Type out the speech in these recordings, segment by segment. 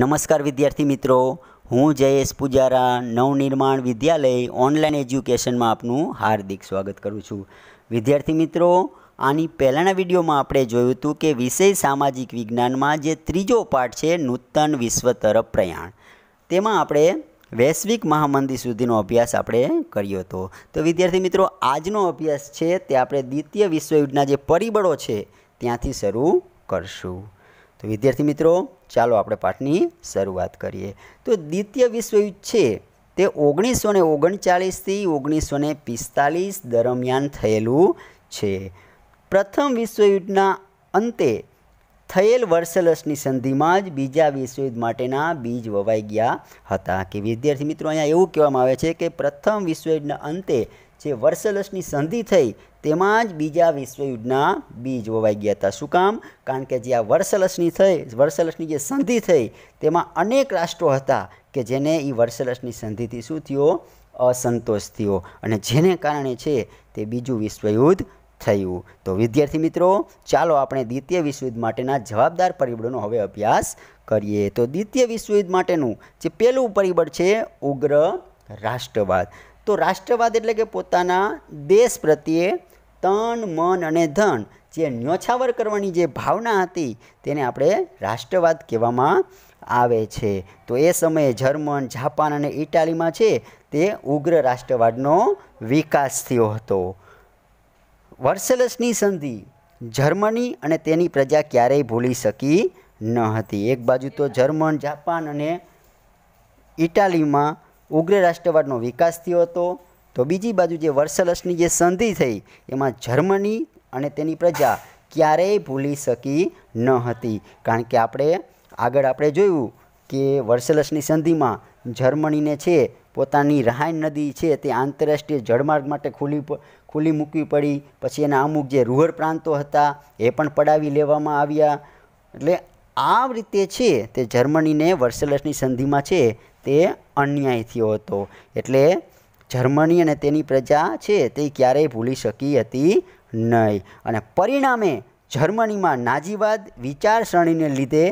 નમસ્કાર વિદ્યાર્થી મિત્રો હું જયેશ પૂજારા નવનિર્માણ વિદ્યાલય ઓનલાઈન એજ્યુકેશનમાં આપનું હાર્દિક સ્વાગત કરું છું વિદ્યાર્થી મિત્રો આની પહેલાંના વિડીયોમાં આપણે જોયું હતું કે વિષય સામાજિક વિજ્ઞાનમાં જે ત્રીજો પાઠ છે નૂતન વિશ્વ તરફ પ્રયાણ તેમાં આપણે વૈશ્વિક મહામંદી સુધીનો અભ્યાસ આપણે કર્યો હતો તો વિદ્યાર્થી મિત્રો આજનો અભ્યાસ છે તે આપણે દ્વિતીય વિશ્વયુદ્ધના જે પરિબળો છે ત્યાંથી શરૂ કરશું તો વિદ્યાર્થી મિત્રો ચાલો આપણે પાઠની શરૂઆત કરીએ તો દ્વિતીય વિશ્વયુદ્ધ છે તે ઓગણીસો ને ઓગણચાળીસથી ઓગણીસો ને પિસ્તાલીસ દરમિયાન થયેલું છે પ્રથમ વિશ્વયુદ્ધના અંતે થયેલ વર્ષલસની સંધિમાં જ બીજા વિશ્વયુદ્ધ માટેના બીજ વવાઈ ગયા હતા કે વિદ્યાર્થી મિત્રો અહીંયા એવું કહેવામાં આવે છે કે પ્રથમ વિશ્વયુદ્ધના અંતે જે વર્ષલસની સંધિ થઈ તેમાં જ બીજા વિશ્વયુદ્ધના બીજ વવાઈ ગયા હતા શું કામ કારણ કે જે આ વર્ષલસની થઈ વર્ષલસની જે સંધિ થઈ તેમાં અનેક રાષ્ટ્રો હતા કે જેને એ વર્ષલસની સંધિથી શું થયો અસંતોષ થયો અને જેને કારણે છે તે બીજું વિશ્વયુદ્ધ થયું તો વિદ્યાર્થી મિત્રો ચાલો આપણે દ્વિતીય વિશ્વયુદ્ધ માટેના જવાબદાર પરિબળોનો હવે અભ્યાસ કરીએ તો દ્વિતીય વિશ્વયુદ્ધ માટેનું જે પહેલું પરિબળ છે ઉગ્ર રાષ્ટ્રવાદ તો રાષ્ટ્રવાદ એટલે કે પોતાના દેશ પ્રત્યે તન મન અને ધન જે ન્યોછાવર કરવાની જે ભાવના હતી તેને આપણે રાષ્ટ્રવાદ કહેવામાં આવે છે તો એ સમયે જર્મન જાપાન અને ઇટાલીમાં છે તે ઉગ્ર રાષ્ટ્રવાદનો વિકાસ થયો હતો વર્સેલસની સંધિ જર્મની અને તેની પ્રજા ક્યારેય ભૂલી શકી ન હતી એક બાજુ તો જર્મન જાપાન અને ઇટાલીમાં ઉગ્ર રાષ્ટ્રવાદનો વિકાસ થયો હતો તો બીજી બાજુ જે વર્સેલસની જે સંધિ થઈ એમાં જર્મની અને તેની પ્રજા ક્યારેય ભૂલી શકી ન હતી કારણ કે આપણે આગળ આપણે જોયું કે વર્સેલસની સંધિમાં જર્મનીને છે પોતાની રહાઈન નદી છે તે આંતરરાષ્ટ્રીય જળમાર્ગ માટે ખુલ્લી ખુલ્લી મૂકવી પડી પછી એના અમુક જે રૂહર પ્રાંતો હતા એ પણ પડાવી લેવામાં આવ્યા એટલે આ રીતે છે તે જર્મનીને વર્સેલસની સંધિમાં છે તે અન્યાય થયો હતો એટલે જર્મની અને તેની પ્રજા છે તે ક્યારેય ભૂલી શકી હતી નહીં અને પરિણામે જર્મનીમાં નાજીવાદ વિચારસરણીને લીધે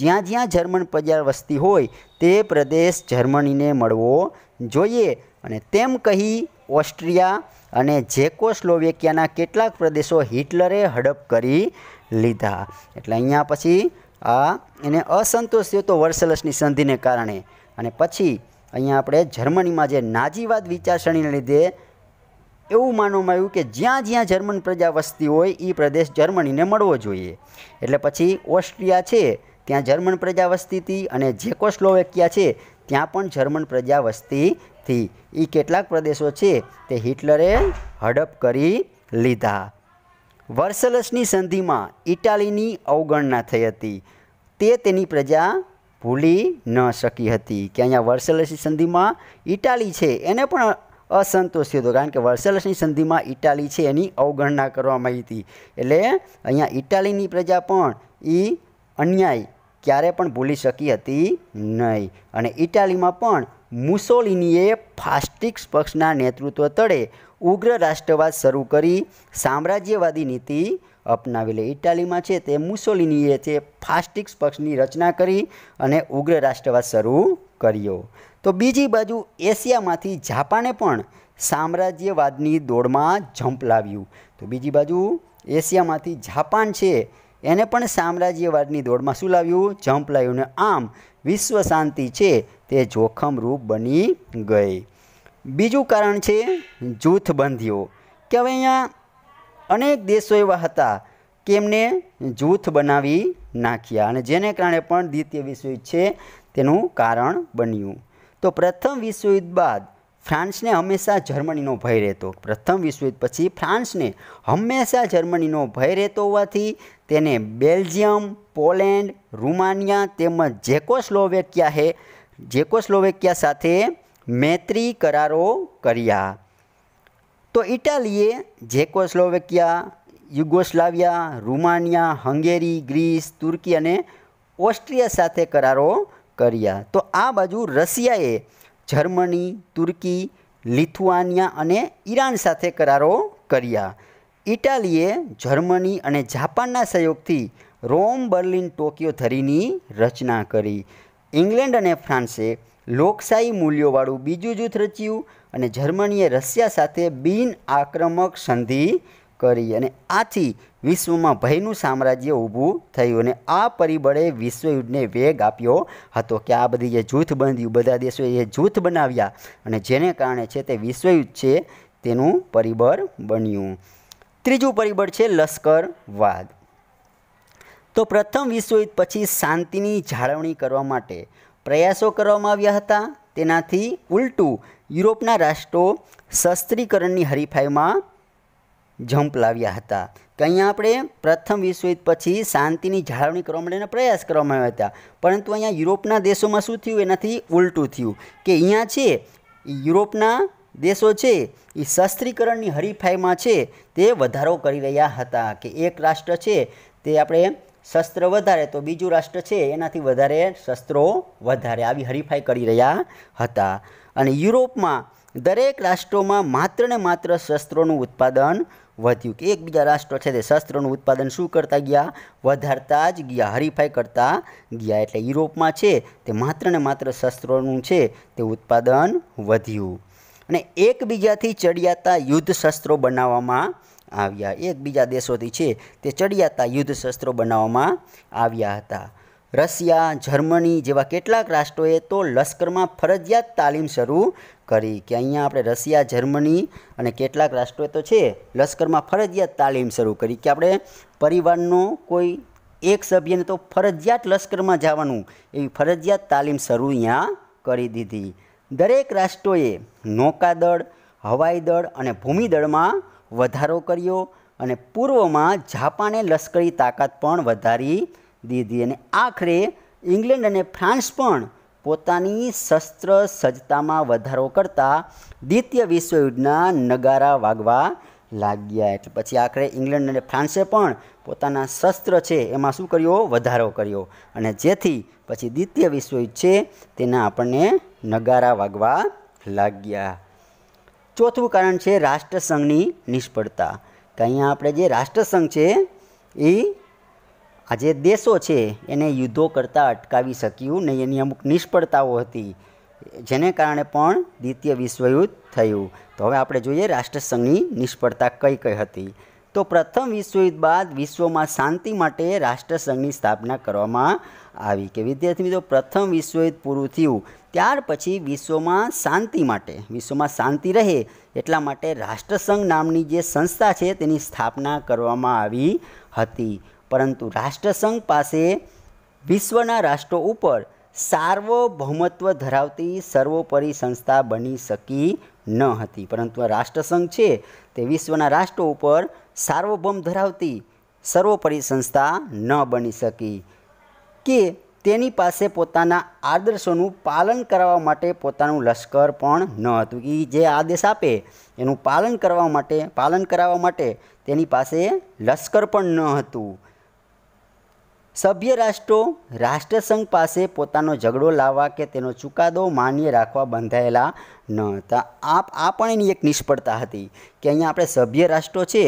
જ્યાં જ્યાં જર્મન પ્રજા વસ્તી હોય તે પ્રદેશ જર્મનીને મળવો જોઈએ અને તેમ કહી ઓસ્ટ્રિયા અને જેકોસ્લોવેકિયાના કેટલાક પ્રદેશો હિટલરે હડપ કરી લીધા એટલે અહીંયા પછી આ એને અસંતોષ થયો તો વર્સેલસની સંધિને કારણે અને પછી અહીંયા આપણે જર્મનીમાં જે નાજીવાદ વિચારસરણીને લીધે એવું માનવામાં આવ્યું કે જ્યાં જ્યાં જર્મન પ્રજા વસતી હોય એ પ્રદેશ જર્મનીને મળવો જોઈએ એટલે પછી ઓસ્ટ્રિયા છે ત્યાં જર્મન પ્રજા વસતી હતી અને જેકોસ્લોવેકિયા છે ત્યાં પણ જર્મન પ્રજા વસતી હતી એ કેટલાક પ્રદેશો છે તે હિટલરે હડપ કરી લીધા વર્સલસની સંધિમાં ઇટાલીની અવગણના થઈ હતી તે તેની પ્રજા ભૂલી ન શકી હતી કે અહીંયા વર્સેલસની સંધિમાં ઇટાલી છે એને પણ અસંતોષ થયો હતો કારણ કે વર્સેલસની સંધિમાં ઇટાલી છે એની અવગણના કરવામાં આવી હતી એટલે અહીંયા ઇટાલીની પ્રજા પણ એ અન્યાય ક્યારે પણ ભૂલી શકી હતી નહીં અને ઇટાલીમાં પણ મુસોલિનીએ ફાસ્ટિક્સ પક્ષના નેતૃત્વ તળે ઉગ્ર રાષ્ટ્રવાદ શરૂ કરી સામ્રાજ્યવાદી નીતિ અપનાવી લે ઇટાલીમાં છે તે મુસોલિનીએ છે ફાસ્ટિક્સ પક્ષની રચના કરી અને ઉગ્ર રાષ્ટ્રવાદ શરૂ કર્યો તો બીજી બાજુ એશિયામાંથી જાપાને પણ સામ્રાજ્યવાદની દોડમાં જંપ લાવ્યું તો બીજી બાજુ એશિયામાંથી જાપાન છે એને પણ સામ્રાજ્યવાદની દોડમાં શું લાવ્યું જમ્પ લાવ્યું ને આમ વિશ્વ શાંતિ છે તે જોખમરૂપ બની ગઈ બીજું કારણ છે જૂથબંધીઓ કે હવે અહીંયા અનેક દેશો એવા હતા કે એમને જૂથ બનાવી નાખ્યા અને જેને કારણે પણ દ્વિતીય વિશ્વયુદ્ધ છે તેનું કારણ બન્યું તો પ્રથમ વિશ્વયુદ્ધ બાદ ફ્રાન્સને હંમેશા જર્મનીનો ભય રહેતો પ્રથમ વિશ્વયુદ્ધ પછી ફ્રાન્સને હંમેશા જર્મનીનો ભય રહેતો હોવાથી તેને બેલ્જિયમ પોલેન્ડ રૂમાનિયા તેમજ જેકોસ્લોવેકિયા હે જેકોસ્લોવેકિયા સાથે મૈત્રી કરારો કર્યા તો ઇટાલીએ Czechoslovakia Yugoslavia Romania Hungary Greece તુર્કી અને ઓસ્ટ્રિયા સાથે કરારો કર્યા તો આ બાજુ રશિયાએ જર્મની તુર્કી લિથુઆનિયા અને ઈરાન સાથે કરારો કર્યા ઇટાલીએ જર્મની અને જાપાનના સહયોગથી રોમ બર્લિન ટોક્યો ધરીની રચના કરી ઇંગ્લેન્ડ અને ફ્રાન્સે લોકશાહી મૂલ્યોવાળું બીજું જૂથ રચ્યું અને જર્મનીએ રશિયા સાથે બિન આક્રમક સંધિ કરી અને આથી વિશ્વમાં ભયનું સામ્રાજ્ય ઊભું થયું અને આ પરિબળે વિશ્વયુદ્ધને વેગ આપ્યો હતો કે આ બધી જે જૂથ બંધ્યું બધા દેશોએ એ જૂથ બનાવ્યા અને જેને કારણે છે તે વિશ્વયુદ્ધ છે તેનું પરિબળ બન્યું ત્રીજું પરિબળ છે લશ્કરવાદ તો પ્રથમ વિશ્વયુદ્ધ પછી શાંતિની જાળવણી કરવા માટે પ્રયાસો કરવામાં આવ્યા હતા તેનાથી ઉલટું યુરોપના રાષ્ટ્રો શસ્ત્રીકરણની હરીફાઈમાં જંપ લાવ્યા હતા કે અહીંયા આપણે પ્રથમ વિશ્વયુદ્ધ પછી શાંતિની જાળવણી કરવા માટેના પ્રયાસ કરવામાં આવ્યા હતા પરંતુ અહીંયા યુરોપના દેશોમાં શું થયું એનાથી ઉલટું થયું કે અહીંયા છે યુરોપના દેશો છે એ શસ્ત્રીકરણની હરીફાઈમાં છે તે વધારો કરી રહ્યા હતા કે એક રાષ્ટ્ર છે તે આપણે શસ્ત્ર વધારે તો બીજું રાષ્ટ્ર છે એનાથી વધારે શસ્ત્રો વધારે આવી હરીફાઈ કરી રહ્યા હતા અને યુરોપમાં દરેક રાષ્ટ્રોમાં માત્ર ને માત્ર શસ્ત્રોનું ઉત્પાદન વધ્યું કે એકબીજા રાષ્ટ્રો છે તે શસ્ત્રોનું ઉત્પાદન શું કરતા ગયા વધારતા જ ગયા હરીફાઈ કરતા ગયા એટલે યુરોપમાં છે તે માત્ર ને માત્ર શસ્ત્રોનું છે તે ઉત્પાદન વધ્યું અને એકબીજાથી ચડિયાતા યુદ્ધ શસ્ત્રો બનાવવામાં આવ્યા એકબીજા દેશોથી છે તે ચડિયાતા યુદ્ધ શસ્ત્રો બનાવવામાં આવ્યા હતા રશિયા જર્મની જેવા કેટલાક રાષ્ટ્રોએ તો લશ્કરમાં ફરજિયાત તાલીમ શરૂ કરી કે અહીંયા આપણે રશિયા જર્મની અને કેટલાક રાષ્ટ્રોએ તો છે લશ્કરમાં ફરજિયાત તાલીમ શરૂ કરી કે આપણે પરિવારનો કોઈ એક સભ્યને તો ફરજિયાત લશ્કરમાં જવાનું એવી ફરજિયાત તાલીમ શરૂ અહીંયા કરી દીધી દરેક રાષ્ટ્રોએ નૌકાદળ હવાઈ દળ અને ભૂમિદળમાં વધારો કર્યો અને પૂર્વમાં જાપાને લશ્કરી તાકાત પણ વધારી દીધી અને આખરે ઇંગ્લેન્ડ અને ફ્રાન્સ પણ પોતાની શસ્ત્ર સજ્જતામાં વધારો કરતા દ્વિતીય વિશ્વયુદ્ધના નગારા વાગવા લાગ્યા એટલે પછી આખરે ઇંગ્લેન્ડ અને ફ્રાન્સે પણ પોતાના શસ્ત્ર છે એમાં શું કર્યો વધારો કર્યો અને જેથી પછી દ્વિતીય વિશ્વયુદ્ધ છે તેના આપણને નગારા વાગવા લાગ્યા ચોથું કારણ છે રાષ્ટ્રસંઘની નિષ્ફળતા કે અહીંયા આપણે જે રાષ્ટ્રસંઘ છે એ આ જે દેશો છે એને યુદ્ધો કરતાં અટકાવી શક્યું નહીં એની અમુક નિષ્ફળતાઓ હતી જેને કારણે પણ દ્વિતીય વિશ્વયુદ્ધ થયું તો હવે આપણે જોઈએ રાષ્ટ્રસંઘની નિષ્ફળતા કઈ કઈ હતી તો પ્રથમ વિશ્વયુદ્ધ બાદ વિશ્વમાં શાંતિ માટે રાષ્ટ્રસંઘની સ્થાપના કરવામાં આવી કે વિદ્યાર્થી મિત્રો પ્રથમ વિશ્વયુદ્ધ પૂરું થયું ત્યાર પછી વિશ્વમાં શાંતિ માટે વિશ્વમાં શાંતિ રહે એટલા માટે રાષ્ટ્રસંઘ નામની જે સંસ્થા છે તેની સ્થાપના કરવામાં આવી હતી પરંતુ રાષ્ટ્રસંઘ પાસે વિશ્વના રાષ્ટ્રો ઉપર સાર્વભૌમત્વ ધરાવતી સર્વોપરી સંસ્થા બની શકી ન હતી પરંતુ આ રાષ્ટ્રસંઘ છે તે વિશ્વના રાષ્ટ્રો ઉપર સાર્વભૌમ ધરાવતી સર્વોપરી સંસ્થા ન બની શકી કે તેની પાસે પોતાના આદર્શોનું પાલન કરવા માટે પોતાનું લશ્કર પણ ન હતું એ જે આદેશ આપે એનું પાલન કરવા માટે પાલન કરાવવા માટે તેની પાસે લશ્કર પણ ન હતું સભ્ય રાષ્ટ્રો રાષ્ટ્રસંઘ પાસે પોતાનો ઝઘડો લાવવા કે તેનો ચુકાદો માન્ય રાખવા બંધાયેલા ન હતા આ આ પણ એની એક નિષ્ફળતા હતી કે અહીંયા આપણે સભ્ય રાષ્ટ્રો છે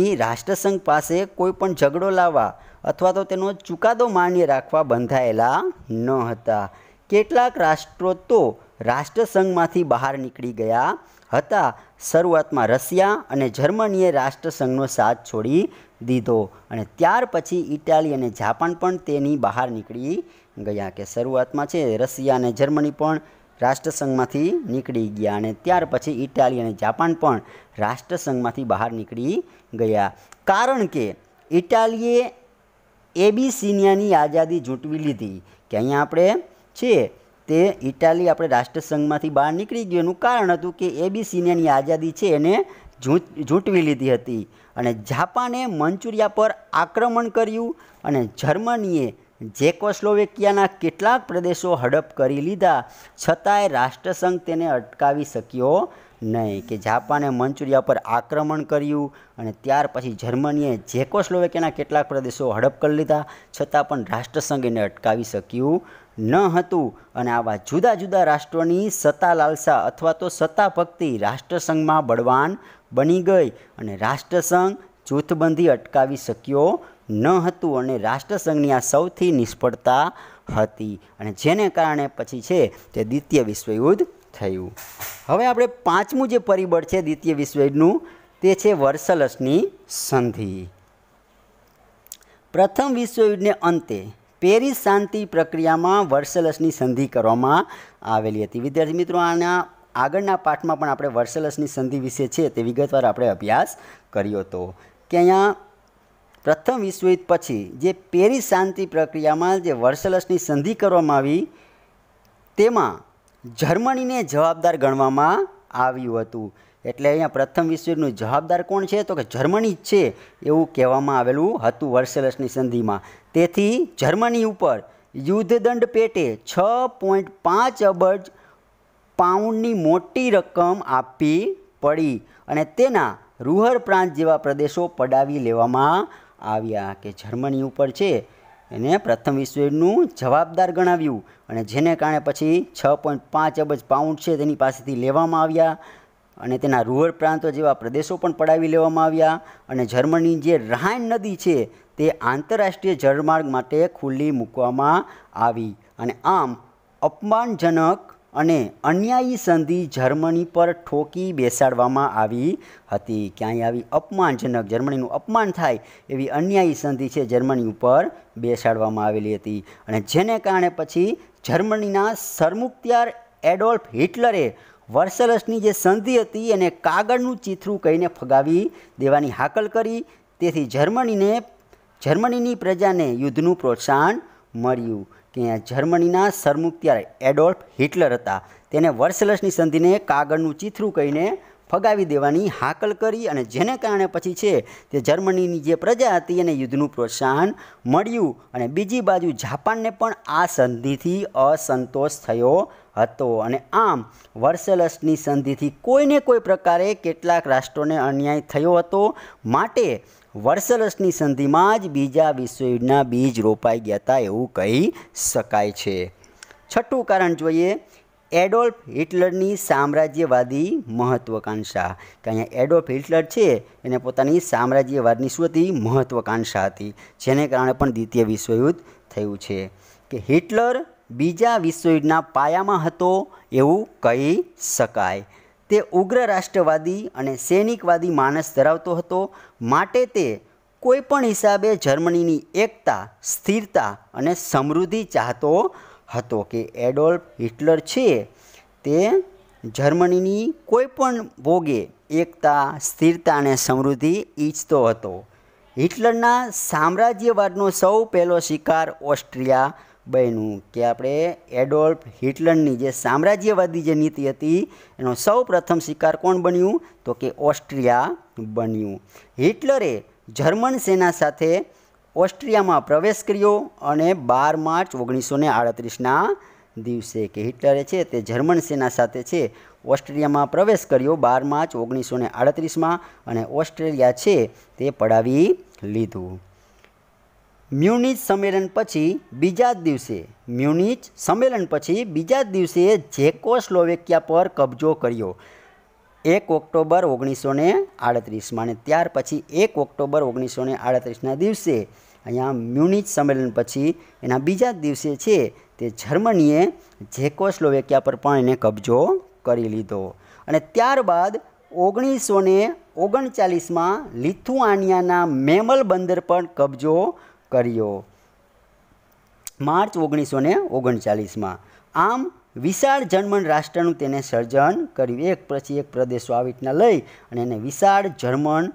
એ રાષ્ટ્રસંઘ પાસે કોઈ પણ ઝઘડો લાવવા અથવા તો તેનો ચુકાદો માન્ય રાખવા બંધાયેલા ન હતા કેટલાક રાષ્ટ્રો તો રાષ્ટ્રસંઘમાંથી બહાર નીકળી ગયા હતા શરૂઆતમાં રશિયા અને જર્મનીએ રાષ્ટ્રસંઘનો સાથ છોડી દીધો અને ત્યાર પછી ઇટાલી અને જાપાન પણ તેની બહાર નીકળી ગયા કે શરૂઆતમાં છે રશિયા અને જર્મની પણ રાષ્ટ્રસંઘમાંથી નીકળી ગયા અને ત્યાર પછી ઇટાલી અને જાપાન પણ રાષ્ટ્રસંઘમાંથી બહાર નીકળી ગયા કારણ કે ઇટાલીએ એબીસીનિયાની આઝાદી ઝૂંટવી લીધી કે અહીંયા આપણે છે તે ઇટાલી આપણે રાષ્ટ્રસંઘમાંથી બહાર નીકળી ગયું એનું કારણ હતું કે એબીસીને એની આઝાદી છે એને ઝૂંટવી લીધી હતી અને જાપાને મંચુરિયા પર આક્રમણ કર્યું અને જર્મનીએ જેકોસ્લોવેકિયાના કેટલાક પ્રદેશો હડપ કરી લીધા છતાંય રાષ્ટ્રસંઘ તેને અટકાવી શક્યો નહીં કે જાપાને મંચુરિયા પર આક્રમણ કર્યું અને ત્યાર પછી જર્મનીએ જેકોસ્લોવેકિયાના કેટલાક પ્રદેશો હડપ કરી લીધા છતાં પણ રાષ્ટ્રસંઘ એને અટકાવી શક્યું ન હતું અને આવા જુદા જુદા રાષ્ટ્રોની સત્તા લાલસા અથવા તો સત્તા ભક્તિ રાષ્ટ્રસંઘમાં બળવાન બની ગઈ અને રાષ્ટ્રસંઘ જૂથબંધી અટકાવી શક્યો ન હતું અને રાષ્ટ્રસંઘની આ સૌથી નિષ્ફળતા હતી અને જેને કારણે પછી છે તે દ્વિતીય વિશ્વયુદ્ધ થયું હવે આપણે પાંચમું જે પરિબળ છે દ્વિતીય વિશ્વયુદ્ધનું તે છે વર્સલસની સંધિ પ્રથમ વિશ્વયુદ્ધને અંતે પેરિસ શાંતિ પ્રક્રિયામાં વર્સેલસની સંધિ કરવામાં આવેલી હતી વિદ્યાર્થી મિત્રો આના આગળના પાઠમાં પણ આપણે વર્સેલસની સંધિ વિશે છે તે વિગતવાર આપણે અભ્યાસ કર્યો હતો કે અહીંયા પ્રથમ વિશ્વયુદ્ધ પછી જે પેરિસ શાંતિ પ્રક્રિયામાં જે વર્સેલસની સંધિ કરવામાં આવી તેમાં જર્મનીને જવાબદાર ગણવામાં આવ્યું હતું એટલે અહીંયા પ્રથમ વિશ્વયુદ્ધનું જવાબદાર કોણ છે તો કે જર્મની જ છે એવું કહેવામાં આવેલું હતું વર્સેલસની સંધિમાં તેથી જર્મની ઉપર યુદ્ધદંડ પેટે છ પોઈન્ટ પાંચ અબજ પાઉન્ડની મોટી રકમ આપવી પડી અને તેના રૂહર પ્રાંત જેવા પ્રદેશો પડાવી લેવામાં આવ્યા કે જર્મની ઉપર છે એને પ્રથમ વિશ્વયુદ્ધનું જવાબદાર ગણાવ્યું અને જેને કારણે પછી છ પોઈન્ટ પાંચ અબજ પાઉન્ડ છે તેની પાસેથી લેવામાં આવ્યા અને તેના રૂહર પ્રાંતો જેવા પ્રદેશો પણ પડાવી લેવામાં આવ્યા અને જર્મની જે રહાઈન નદી છે તે આંતરરાષ્ટ્રીય જળમાર્ગ માટે ખુલ્લી મૂકવામાં આવી અને આમ અપમાનજનક અને અન્યાયી સંધિ જર્મની પર ઠોકી બેસાડવામાં આવી હતી ક્યાંય આવી અપમાનજનક જર્મનીનું અપમાન થાય એવી અન્યાયી સંધિ છે જર્મની ઉપર બેસાડવામાં આવેલી હતી અને જેને કારણે પછી જર્મનીના સરમુખત્યાર એડોલ્ફ હિટલરે વર્ષરસની જે સંધિ હતી એને કાગળનું ચીથરું કહીને ફગાવી દેવાની હાકલ કરી તેથી જર્મનીને જર્મનીની પ્રજાને યુદ્ધનું પ્રોત્સાહન મળ્યું કે જર્મનીના સરમુખત્યાર એડોલ્ફ હિટલર હતા તેને વર્ષલસની સંધિને કાગળનું ચીથરું કહીને ફગાવી દેવાની હાકલ કરી અને જેને કારણે પછી છે તે જર્મનીની જે પ્રજા હતી એને યુદ્ધનું પ્રોત્સાહન મળ્યું અને બીજી બાજુ જાપાનને પણ આ સંધિથી અસંતોષ થયો હતો અને આમ વર્સેલસની સંધિથી કોઈને કોઈ પ્રકારે કેટલાક રાષ્ટ્રોને અન્યાય થયો હતો માટે વર્સેલસની સંધિમાં જ બીજા વિશ્વયુદ્ધના બીજ રોપાઈ ગયા હતા એવું કહી શકાય છે છઠ્ઠું કારણ જોઈએ એડોલ્ફ હિટલરની સામ્રાજ્યવાદી મહત્વકાંક્ષા કે અહીંયા એડોલ્ફ હિટલર છે એને પોતાની સામ્રાજ્યવાદની શું હતી મહત્વકાંક્ષા હતી જેને કારણે પણ દ્વિતીય વિશ્વયુદ્ધ થયું છે કે હિટલર બીજા વિશ્વયુદ્ધના પાયામાં હતો એવું કહી શકાય તે ઉગ્ર રાષ્ટ્રવાદી અને સૈનિકવાદી માનસ ધરાવતો હતો માટે તે કોઈપણ હિસાબે જર્મનીની એકતા સ્થિરતા અને સમૃદ્ધિ ચાહતો હતો કે એડોલ્ફ હિટલર છે તે જર્મનીની કોઈપણ ભોગે એકતા સ્થિરતા અને સમૃદ્ધિ ઈચ્છતો હતો હિટલરના સામ્રાજ્યવાદનો સૌ પહેલો શિકાર ઓસ્ટ્રિયા બન્યું કે આપણે એડોલ્ફ હિટલરની જે સામ્રાજ્યવાદી જે નીતિ હતી એનો સૌ પ્રથમ શિકાર કોણ બન્યું તો કે ઓસ્ટ્રિયા બન્યું હિટલરે જર્મન સેના સાથે ઓસ્ટ્રિયામાં પ્રવેશ કર્યો અને બાર માર્ચ ઓગણીસો ને આડત્રીસના દિવસે કે હિટલરે છે તે જર્મન સેના સાથે છે ઓસ્ટ્રિયામાં પ્રવેશ કર્યો બાર માર્ચ ઓગણીસો ને આડત્રીસમાં અને ઓસ્ટ્રેલિયા છે તે પડાવી લીધું મ્યુનિચ સંમેલન પછી બીજા જ દિવસે મ્યુનિચ સંમેલન પછી બીજા જ દિવસે જેકોસ્લોવેકિયા પર કબજો કર્યો એક ઓક્ટોબર ઓગણીસો ને આડત્રીસમાં અને ત્યાર પછી એક ઓક્ટોબર ઓગણીસો ને આડત્રીસના દિવસે અહીંયા મ્યુનિચ સંમેલન પછી એના બીજા જ દિવસે છે તે જર્મનીએ જેકોસ્લોવેકિયા પર પણ એને કબજો કરી લીધો અને ત્યારબાદ ઓગણીસો ને ઓગણચાલીસમાં લિથુઆનિયાના મેમલ બંદર પર કબજો કર્યો માર્ચ ઓગણીસો ને ઓગણચાલીસમાં આમ વિશાળ જર્મન રાષ્ટ્રનું તેને સર્જન કર્યું એક પછી એક પ્રદેશો આવી રીતના લઈ અને એને વિશાળ જર્મન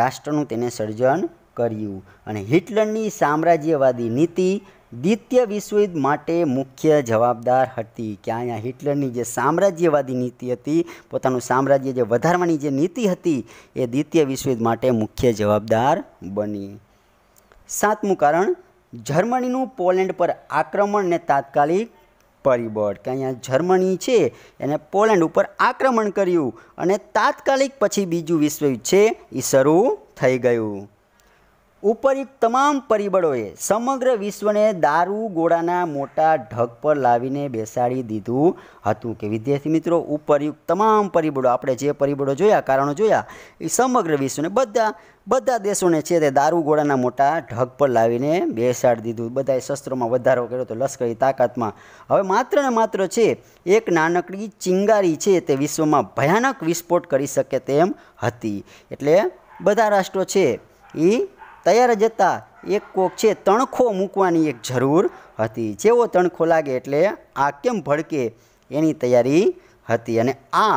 રાષ્ટ્રનું તેને સર્જન કર્યું અને હિટલરની સામ્રાજ્યવાદી નીતિ દ્વિતીય વિશ્વયુદ્ધ માટે મુખ્ય જવાબદાર હતી કે અહીંયા હિટલરની જે સામ્રાજ્યવાદી નીતિ હતી પોતાનું સામ્રાજ્ય જે વધારવાની જે નીતિ હતી એ દ્વિતીય વિશ્વયુદ્ધ માટે મુખ્ય જવાબદાર બની સાતમું કારણ જર્મનીનું પોલેન્ડ પર આક્રમણ આક્રમણને તાત્કાલિક પરિબળ કે અહીંયા જર્મની છે એને પોલેન્ડ ઉપર આક્રમણ કર્યું અને તાત્કાલિક પછી બીજું વિશ્વયુદ્ધ છે એ શરૂ થઈ ગયું ઉપરયુક્ત તમામ પરિબળોએ સમગ્ર વિશ્વને દારૂ ગોળાના મોટા ઢગ પર લાવીને બેસાડી દીધું હતું કે વિદ્યાર્થી મિત્રો ઉપરયુક્ત તમામ પરિબળો આપણે જે પરિબળો જોયા કારણો જોયા એ સમગ્ર વિશ્વને બધા બધા દેશોને છે તે દારૂ ગોળાના મોટા ઢગ પર લાવીને બેસાડી દીધું બધાએ શસ્ત્રોમાં વધારો કર્યો તો લશ્કરી તાકાતમાં હવે માત્ર ને માત્ર છે એક નાનકડી ચિંગારી છે તે વિશ્વમાં ભયાનક વિસ્ફોટ કરી શકે તેમ હતી એટલે બધા રાષ્ટ્રો છે એ તૈયાર જતાં એક કોક છે તણખો મૂકવાની એક જરૂર હતી જેવો તણખો લાગે એટલે આ કેમ ભડકે એની તૈયારી હતી અને આ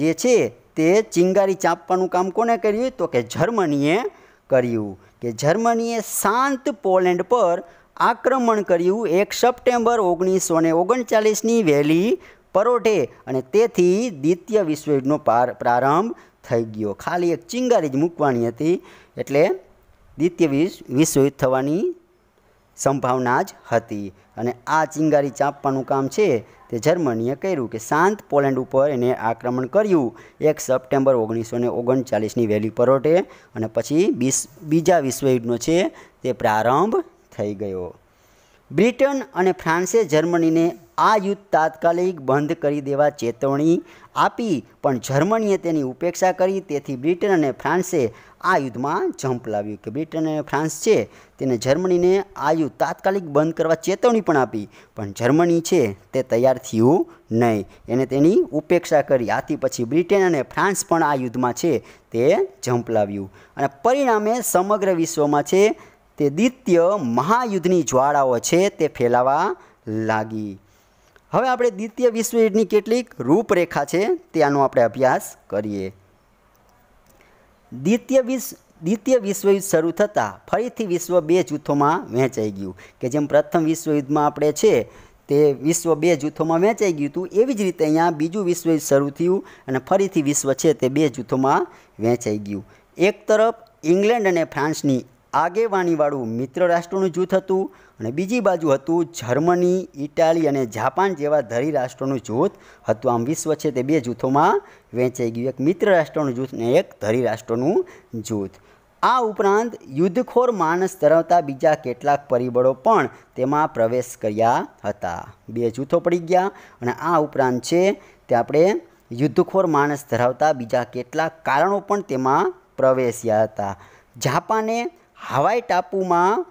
જે છે તે ચિંગારી ચાંપવાનું કામ કોને કર્યું તો કે જર્મનીએ કર્યું કે જર્મનીએ શાંત પોલેન્ડ પર આક્રમણ કર્યું એક સપ્ટેમ્બર ઓગણીસો ને ઓગણચાલીસની વહેલી પરોઢે અને તેથી દ્વિતીય વિશ્વયુદ્ધનો પાર પ્રારંભ થઈ ગયો ખાલી એક ચિંગારી જ મૂકવાની હતી એટલે દ્વિતીય વિશ્વયુદ્ધ થવાની સંભાવના જ હતી અને આ ચિંગારી ચાંપવાનું કામ છે તે જર્મનીએ કર્યું કે શાંત પોલેન્ડ ઉપર એને આક્રમણ કર્યું એક સપ્ટેમ્બર ઓગણીસો ને ઓગણચાલીસની વહેલી પરોટે અને પછી બીજા વિશ્વયુદ્ધનો છે તે પ્રારંભ થઈ ગયો બ્રિટન અને ફ્રાન્સે જર્મનીને આ યુદ્ધ તાત્કાલિક બંધ કરી દેવા ચેતવણી આપી પણ જર્મનીએ તેની ઉપેક્ષા કરી તેથી બ્રિટન અને ફ્રાન્સે આ યુદ્ધમાં જંપ લાવ્યું કે બ્રિટન અને ફ્રાન્સ છે તેને જર્મનીને આ યુદ્ધ તાત્કાલિક બંધ કરવા ચેતવણી પણ આપી પણ જર્મની છે તે તૈયાર થયું નહીં એને તેની ઉપેક્ષા કરી આથી પછી બ્રિટન અને ફ્રાન્સ પણ આ યુદ્ધમાં છે તે જંપ લાવ્યું અને પરિણામે સમગ્ર વિશ્વમાં છે તે દ્વિતીય મહાયુદ્ધની જ્વાળાઓ છે તે ફેલાવા લાગી હવે આપણે દ્વિતીય વિશ્વયુદ્ધની કેટલીક રૂપરેખા છે ત્યાંનો આપણે અભ્યાસ કરીએ દ્વિતીય વિશ્વ દ્વિતીય વિશ્વયુદ્ધ શરૂ થતાં ફરીથી વિશ્વ બે જૂથોમાં વહેંચાઈ ગયું કે જેમ પ્રથમ વિશ્વયુદ્ધમાં આપણે છે તે વિશ્વ બે જૂથોમાં વહેંચાઈ ગયું હતું એવી જ રીતે અહીંયા બીજું વિશ્વયુદ્ધ શરૂ થયું અને ફરીથી વિશ્વ છે તે બે જૂથોમાં વહેંચાઈ ગયું એક તરફ ઇંગ્લેન્ડ અને ફ્રાન્સની આગેવાનીવાળું મિત્ર રાષ્ટ્રોનું જૂથ હતું અને બીજી બાજુ હતું જર્મની ઇટાલી અને જાપાન જેવા ધરી રાષ્ટ્રોનું જૂથ હતું આમ વિશ્વ છે તે બે જૂથોમાં વહેંચાઈ ગયું એક મિત્ર રાષ્ટ્રોનું જૂથ ને એક ધરી રાષ્ટ્રોનું જૂથ આ ઉપરાંત યુદ્ધખોર માણસ ધરાવતા બીજા કેટલાક પરિબળો પણ તેમાં પ્રવેશ કર્યા હતા બે જૂથો પડી ગયા અને આ ઉપરાંત છે તે આપણે યુદ્ધખોર માણસ ધરાવતા બીજા કેટલાક કારણો પણ તેમાં પ્રવેશ્યા હતા જાપાને હાવાઈ ટાપુમાં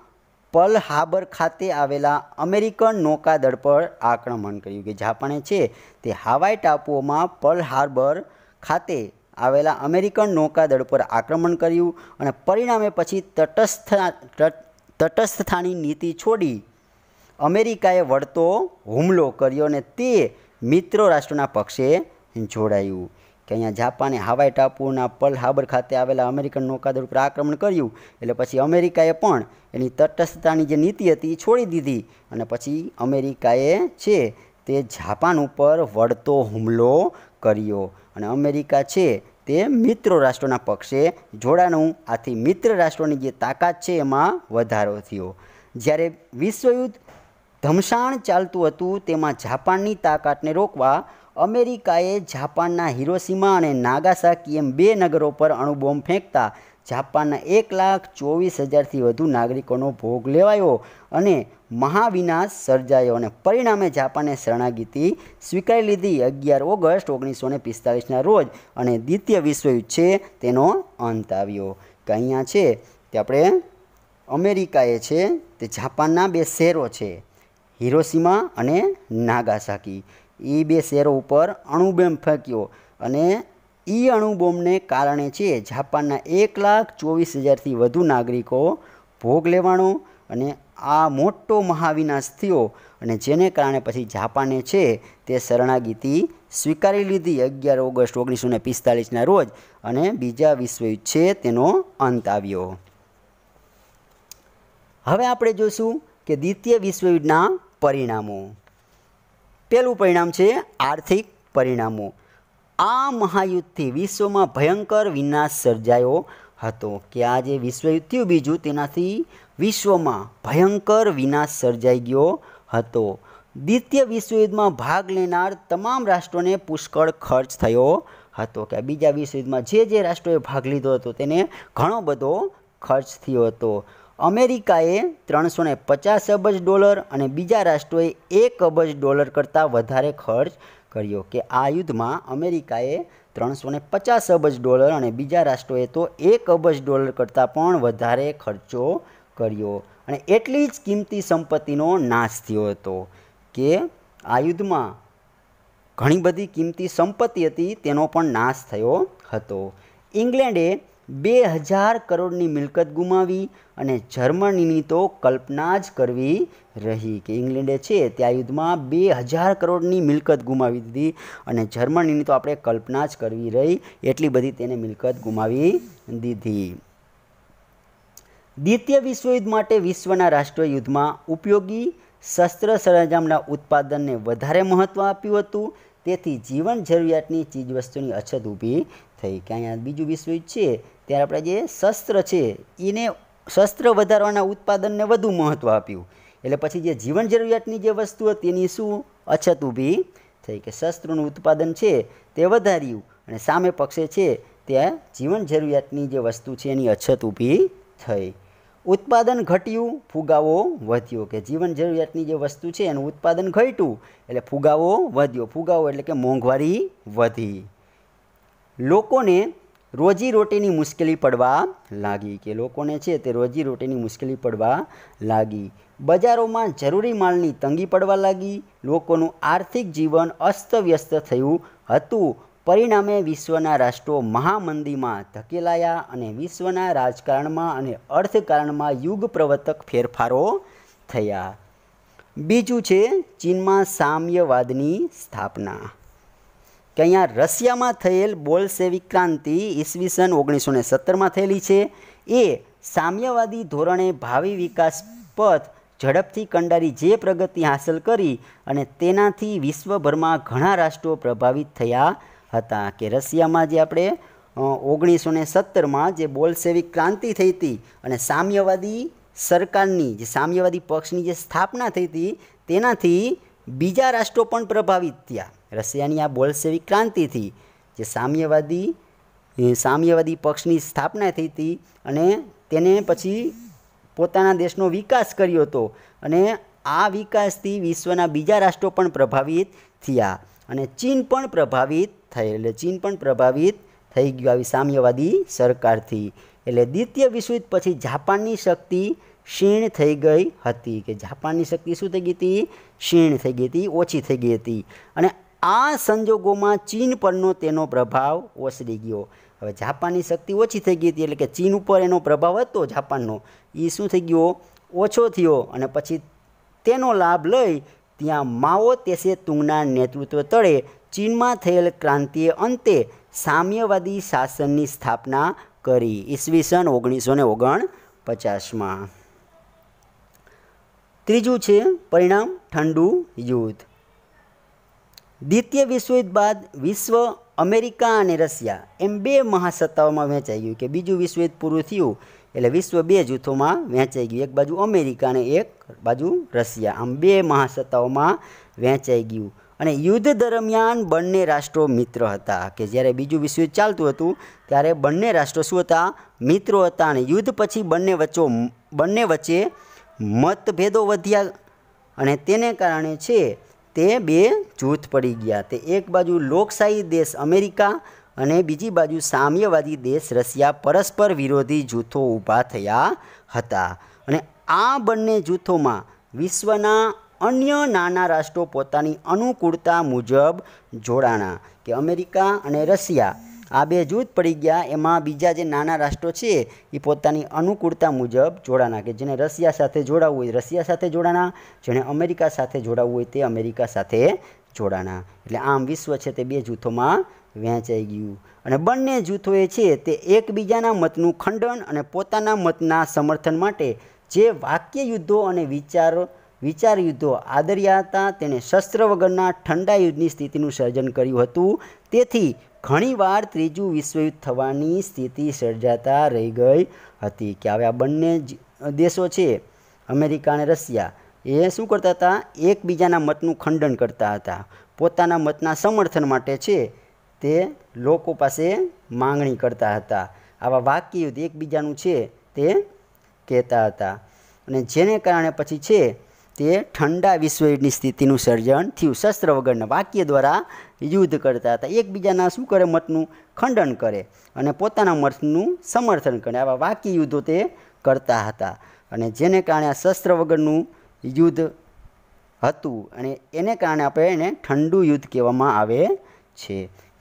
પલ હાર્બર ખાતે આવેલા અમેરિકન નૌકાદળ પર આક્રમણ કર્યું કે જાપાને છે તે હાવાઈ ટાપુઓમાં પલ હાર્બર ખાતે આવેલા અમેરિકન નૌકાદળ પર આક્રમણ કર્યું અને પરિણામે પછી તટસ્થ તટસ્થતાની નીતિ છોડી અમેરિકાએ વળતો હુમલો કર્યો અને તે મિત્રો રાષ્ટ્રના પક્ષે જોડાયું કે અહીંયા જાપાને હવાઈ ટાપુના પલ હાબર ખાતે આવેલા અમેરિકન નૌકાદળ ઉપર આક્રમણ કર્યું એટલે પછી અમેરિકાએ પણ એની તટસ્થતાની જે નીતિ હતી એ છોડી દીધી અને પછી અમેરિકાએ છે તે જાપાન ઉપર વળતો હુમલો કર્યો અને અમેરિકા છે તે મિત્ર રાષ્ટ્રોના પક્ષે જોડાણું આથી મિત્ર રાષ્ટ્રોની જે તાકાત છે એમાં વધારો થયો જ્યારે વિશ્વયુદ્ધ ધમસાણ ચાલતું હતું તેમાં જાપાનની તાકાતને રોકવા અમેરિકાએ જાપાનના હિરોસીમા અને નાગાસાકી એમ બે નગરો પર અણુબોમ્બ ફેંકતા જાપાનના એક લાખ ચોવીસ હજારથી વધુ નાગરિકોનો ભોગ લેવાયો અને મહાવિનાશ સર્જાયો અને પરિણામે જાપાને શરણાગીતી સ્વીકારી લીધી અગિયાર ઓગસ્ટ ઓગણીસો ને પિસ્તાળીસના રોજ અને દ્વિતીય વિશ્વયુદ્ધ છે તેનો અંત આવ્યો કે છે તે આપણે અમેરિકાએ છે તે જાપાનના બે શહેરો છે હિરોસીમા અને નાગાસાકી એ બે શેરો ઉપર અણુબોમ્બ ફેંક્યો અને એ અણુબોમ્બને કારણે છે જાપાનના એક લાખ ચોવીસ હજારથી વધુ નાગરિકો ભોગ લેવાનો અને આ મોટો મહાવિનાશ થયો અને જેને કારણે પછી જાપાને છે તે શરણાગીતિ સ્વીકારી લીધી અગિયાર ઓગસ્ટ ઓગણીસો ને પિસ્તાલીસના રોજ અને બીજા વિશ્વયુદ્ધ છે તેનો અંત આવ્યો હવે આપણે જોશું કે દ્વિતીય વિશ્વયુદ્ધના પરિણામો પહેલું પરિણામ છે આર્થિક પરિણામો આ મહાયુદ્ધથી વિશ્વમાં ભયંકર વિનાશ સર્જાયો હતો કે આ જે વિશ્વયુદ્ધ થયું બીજું તેનાથી વિશ્વમાં ભયંકર વિનાશ સર્જાઈ ગયો હતો દ્વિતીય વિશ્વયુદ્ધમાં ભાગ લેનાર તમામ રાષ્ટ્રોને પુષ્કળ ખર્ચ થયો હતો કે બીજા વિશ્વયુદ્ધમાં જે જે રાષ્ટ્રોએ ભાગ લીધો હતો તેને ઘણો બધો ખર્ચ થયો હતો અમેરિકાએ ત્રણસો પચાસ અબજ ડોલર અને બીજા રાષ્ટ્રોએ એક અબજ ડોલર કરતાં વધારે ખર્ચ કર્યો કે આ યુદ્ધમાં અમેરિકાએ ત્રણસો પચાસ અબજ ડોલર અને બીજા રાષ્ટ્રોએ તો એક અબજ ડોલર કરતાં પણ વધારે ખર્ચો કર્યો અને એટલી જ કિંમતી સંપત્તિનો નાશ થયો હતો કે આ યુદ્ધમાં ઘણી બધી કિંમતી સંપત્તિ હતી તેનો પણ નાશ થયો હતો ઇંગ્લેન્ડે બે હજાર કરોડની મિલકત ગુમાવી અને જર્મનીની તો કલ્પના જ કરવી રહી કે ઇંગ્લેન્ડે છે તે યુદ્ધમાં બે હજાર કરોડની મિલકત ગુમાવી દીધી અને જર્મનીની તો આપણે કલ્પના જ કરવી રહી એટલી બધી તેને મિલકત ગુમાવી દીધી દ્વિતીય વિશ્વયુદ્ધ માટે વિશ્વના રાષ્ટ્રીય યુદ્ધમાં ઉપયોગી શસ્ત્ર સરંજામના ઉત્પાદનને વધારે મહત્ત્વ આપ્યું હતું તેથી જીવન જરૂરિયાતની ચીજવસ્તુની અછત ઊભી થઈ કે અહીંયા બીજું વિશ્વયુદ્ધ છે ત્યારે આપણે જે શસ્ત્ર છે એને શસ્ત્ર વધારવાના ઉત્પાદનને વધુ મહત્ત્વ આપ્યું એટલે પછી જે જીવન જરૂરિયાતની જે વસ્તુ હતી એની શું અછત ઊભી થઈ કે શસ્ત્રોનું ઉત્પાદન છે તે વધાર્યું અને સામે પક્ષે છે ત્યાં જીવન જરૂરિયાતની જે વસ્તુ છે એની અછત ઊભી થઈ ઉત્પાદન ઘટ્યું ફુગાવો વધ્યો કે જીવન જરૂરિયાતની જે વસ્તુ છે એનું ઉત્પાદન ઘટ્યું એટલે ફુગાવો વધ્યો ફુગાવો એટલે કે મોંઘવારી વધી લોકોને રોજીરોટીની મુશ્કેલી પડવા લાગી કે લોકોને છે તે રોજીરોટીની મુશ્કેલી પડવા લાગી બજારોમાં જરૂરી માલની તંગી પડવા લાગી લોકોનું આર્થિક જીવન અસ્તવ્યસ્ત થયું હતું પરિણામે વિશ્વના રાષ્ટ્રો મહામંદીમાં ધકેલાયા અને વિશ્વના રાજકારણમાં અને અર્થકારણમાં યુગ પ્રવર્તક ફેરફારો થયા બીજું છે ચીનમાં સામ્યવાદની સ્થાપના કે અહીંયા રશિયામાં થયેલ બોલ્સેવિક ક્રાંતિ ઈસવીસન ઓગણીસો ને સત્તરમાં થયેલી છે એ સામ્યવાદી ધોરણે ભાવિ વિકાસ પથ ઝડપથી કંડારી જે પ્રગતિ હાંસલ કરી અને તેનાથી વિશ્વભરમાં ઘણા રાષ્ટ્રો પ્રભાવિત થયા હતા કે રશિયામાં જે આપણે ઓગણીસો ને સત્તરમાં જે બોલસેવિક ક્રાંતિ થઈ હતી અને સામ્યવાદી સરકારની જે સામ્યવાદી પક્ષની જે સ્થાપના થઈ હતી તેનાથી બીજા રાષ્ટ્રો પણ પ્રભાવિત થયા રશિયાની આ બોલ્સેવી ક્રાંતિથી જે સામ્યવાદી સામ્યવાદી પક્ષની સ્થાપના થઈ હતી અને તેને પછી પોતાના દેશનો વિકાસ કર્યો હતો અને આ વિકાસથી વિશ્વના બીજા રાષ્ટ્રો પણ પ્રભાવિત થયા અને ચીન પણ પ્રભાવિત થઈ એટલે ચીન પણ પ્રભાવિત થઈ ગયું આવી સામ્યવાદી સરકારથી એટલે દ્વિતીય વિશ્વયુદ્ધ પછી જાપાનની શક્તિ ક્ષીણ થઈ ગઈ હતી કે જાપાનની શક્તિ શું થઈ ગઈ હતી ક્ષીણ થઈ ગઈ હતી ઓછી થઈ ગઈ હતી અને આ સંજોગોમાં ચીન પરનો તેનો પ્રભાવ ઓસરી ગયો હવે જાપાનની શક્તિ ઓછી થઈ ગઈ હતી એટલે કે ચીન ઉપર એનો પ્રભાવ હતો જાપાનનો એ શું થઈ ગયો ઓછો થયો અને પછી તેનો લાભ લઈ ત્યાં માઓ તેસે તુંગના નેતૃત્વ તળે ચીનમાં થયેલ ક્રાંતિએ અંતે સામ્યવાદી શાસનની સ્થાપના કરી ઈસવીસન ઓગણીસો ને ઓગણ પચાસમાં ત્રીજું છે પરિણામ ઠંડુ યુદ્ધ દ્વિતીય વિશ્વયુદ્ધ બાદ વિશ્વ અમેરિકા અને રશિયા એમ બે મહાસત્તાઓમાં વહેંચાઈ ગયું કે બીજું વિશ્વયુદ્ધ પૂરું થયું એટલે વિશ્વ બે જૂથોમાં વહેંચાઈ ગયું એક બાજુ અમેરિકા અને એક બાજુ રશિયા આમ બે મહાસત્તાઓમાં વહેંચાઈ ગયું અને યુદ્ધ દરમિયાન બંને રાષ્ટ્રો મિત્ર હતા કે જ્યારે બીજું વિશ્વયુદ્ધ ચાલતું હતું ત્યારે બંને રાષ્ટ્રો શું હતા મિત્રો હતા અને યુદ્ધ પછી બંને વચ્ચો બંને વચ્ચે મતભેદો વધ્યા અને તેને કારણે છે તે બે જૂથ પડી ગયા તે એક બાજુ લોકશાહી દેશ અમેરિકા અને બીજી બાજુ સામ્યવાદી દેશ રશિયા પરસ્પર વિરોધી જૂથો ઊભા થયા હતા અને આ બંને જૂથોમાં વિશ્વના અન્ય નાના રાષ્ટ્રો પોતાની અનુકૂળતા મુજબ જોડાણા કે અમેરિકા અને રશિયા આ બે જૂથ પડી ગયા એમાં બીજા જે નાના રાષ્ટ્રો છે એ પોતાની અનુકૂળતા મુજબ જોડાના કે જેને રશિયા સાથે જોડાવવું હોય રશિયા સાથે જોડાણા જેણે અમેરિકા સાથે જોડાવવું હોય તે અમેરિકા સાથે જોડાણા એટલે આમ વિશ્વ છે તે બે જૂથોમાં વહેંચાઈ ગયું અને બંને જૂથોએ છે તે એકબીજાના મતનું ખંડન અને પોતાના મતના સમર્થન માટે જે વાક્ય યુદ્ધો અને વિચાર વિચાર યુદ્ધો આદર્યા હતા તેણે શસ્ત્ર વગરના ઠંડા યુદ્ધની સ્થિતિનું સર્જન કર્યું હતું તેથી ઘણીવાર ત્રીજું વિશ્વયુદ્ધ થવાની સ્થિતિ સર્જાતા રહી ગઈ હતી કે હવે આ બંને દેશો છે અમેરિકા અને રશિયા એ શું કરતા હતા એકબીજાના મતનું ખંડન કરતા હતા પોતાના મતના સમર્થન માટે છે તે લોકો પાસે માંગણી કરતા હતા આવા વાક્ય યુદ્ધ એકબીજાનું છે તે કહેતા હતા અને જેને કારણે પછી છે તે ઠંડા વિશ્વયુદ્ધની સ્થિતિનું સર્જન થયું શસ્ત્ર વગરના વાક્ય દ્વારા યુદ્ધ કરતા હતા એકબીજાના શું કરે મતનું ખંડન કરે અને પોતાના મતનું સમર્થન કરે આવા વાક્ય યુદ્ધો તે કરતા હતા અને જેને કારણે આ શસ્ત્ર વગરનું યુદ્ધ હતું અને એને કારણે આપણે એને ઠંડુ યુદ્ધ કહેવામાં આવે છે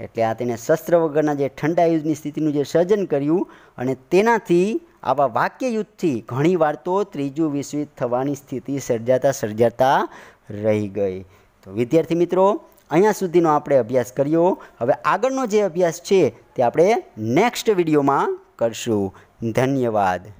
એટલે આ તેને શસ્ત્ર વગરના જે ઠંડા યુદ્ધની સ્થિતિનું જે સર્જન કર્યું અને તેનાથી આવા વાક્યયુદ્ધથી વાર તો ત્રીજું વિશ્વયુદ્ધ થવાની સ્થિતિ સર્જાતા સર્જાતા રહી ગઈ તો વિદ્યાર્થી મિત્રો અહીંયા સુધીનો આપણે અભ્યાસ કર્યો હવે આગળનો જે અભ્યાસ છે તે આપણે નેક્સ્ટ વિડીયોમાં કરશું ધન્યવાદ